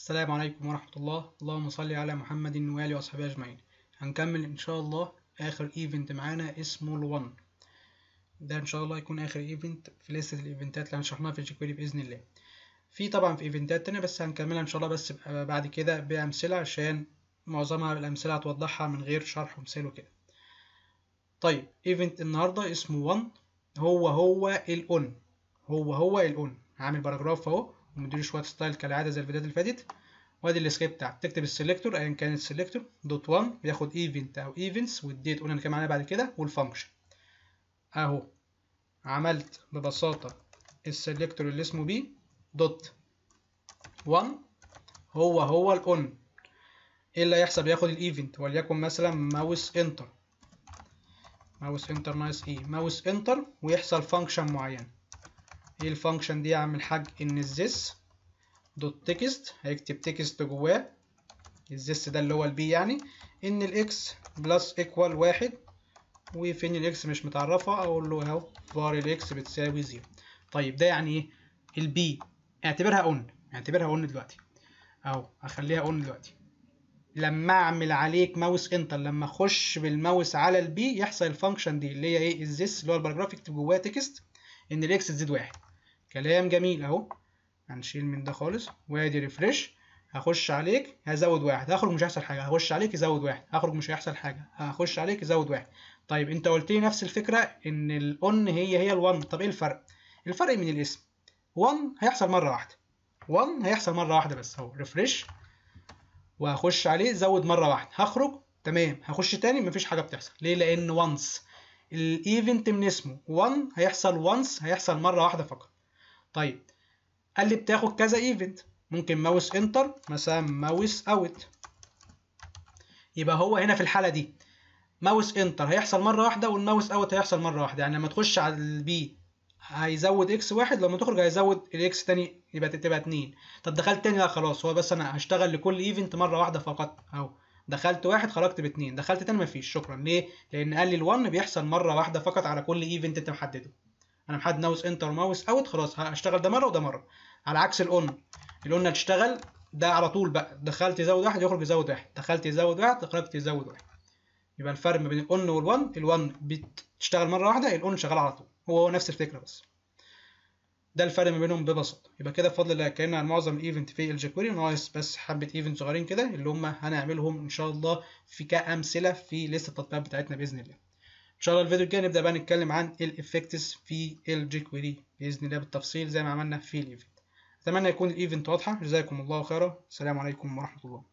السلام عليكم ورحمة الله اللهم صل على محمد وآله وصحبه أجمعين هنكمل إن شاء الله آخر إيفنت معانا اسمه الون ده إن شاء الله هيكون آخر إيفنت في لستة الإيفنتات اللي هنشرحناها في الجكويري بإذن الله في طبعا في إيفنتات تانية بس هنكملها إن شاء الله بس بعد كده بأمثلة عشان معظمها الأمثلة هتوضحها من غير شرح ومثال وكده طيب إيفنت النهاردة اسمه ون هو هو الأون هو هو الأون عامل باراجراف أهو ومديله شويه ستايل كالعاده زي الفيديوهات اللي فاتت وادي السكيب بتاعك تكتب السلكتور ايا كان السلكتور دوت 1 بياخد ايفنت او ايفنتس والديت قلنا هنتكلم عليها بعد كده والفانكشن اهو عملت ببساطه السلكتور اللي اسمه بي دوت 1 هو هو الاون ايه اللي هيحصل بياخد الايفنت وليكن مثلا ماوس انتر ماوس انتر نايس اي ماوس انتر ويحصل فانكشن معينه ايه الفانكشن دي يا عم الحاج ان الزس دوت تكست هيكتب تكست جواه الزس ده اللي هو البي يعني ان الاكس بلس ايكوال واحد وفين الاكس مش متعرفه اقول له اهو فار الاكس بتساوي زيرو طيب ده يعني ايه البي اعتبرها اون اعتبرها اون دلوقتي اهو هخليها اون دلوقتي لما اعمل عليك ماوس انتر لما اخش بالماوس على البي يحصل الفانكشن دي اللي هي ايه الزس اللي هو الباراجراف يكتب جواه تكست ان الاكس تزيد واحد كلام جميل اهو هنشيل من ده خالص وادي ريفرش هخش عليك هزود واحد هخرج مش هيحصل حاجه هخش عليك ازود واحد هخرج مش هيحصل حاجه هخش عليك ازود واحد طيب انت قلت لي نفس الفكره ان الاون هي هي ال1 طب ايه الفرق الفرق من الاسم 1 هيحصل مره واحده 1 هيحصل مره واحده بس اهو ريفرش وهخش عليه زود مره واحده هخرج تمام هخش تاني مفيش حاجه بتحصل ليه لان وانس الايفنت من اسمه 1 هيحصل وانس هيحصل مره واحده فقط طيب قال لي بتاخد كذا ايفنت ممكن ماوس انتر مثلا ماوس اوت يبقى هو هنا في الحاله دي ماوس انتر هيحصل مره واحده والماوس اوت هيحصل مره واحده يعني لما تخش على البي هيزود اكس واحد لما تخرج هيزود الاكس تاني يبقى تبقى اتنين طب دخلت تاني لا خلاص هو بس انا هشتغل لكل ايفنت مره واحده فقط اهو دخلت واحد خرجت باتنين دخلت تاني مفيش شكرا ليه؟ لان قال لي ال1 بيحصل مره واحده فقط على كل ايفنت انت محدده انا محدد ماوس انتر وماوس اوت خلاص هشتغل ده مره وده مره على عكس الاون الاون هتشتغل ده على طول بقى دخلت يزود واحد يخرج يزود واحد دخلت يزود واحد خرجت يزود واحد يبقى الفرق ما بين الاون والون الون بتشتغل مره واحده الاون شغال على طول هو هو نفس الفكره بس ده الفرق ما بينهم ببساطه يبقى كده بفضل الله كان معظم الايفنت في الجيكويري ناقص بس حبه ايفنت صغيرين كده اللي هم هنعملهم ان شاء الله في كامثله في لسه التطبيقات بتاعتنا باذن الله ان شاء الله الفيديو الجاي نبدا بقى نتكلم عن الافكتس في الجي كويري باذن الله بالتفصيل زي ما عملنا في الايفنت اتمنى يكون الايفنت واضحه جزاكم الله خيرا السلام عليكم ورحمه الله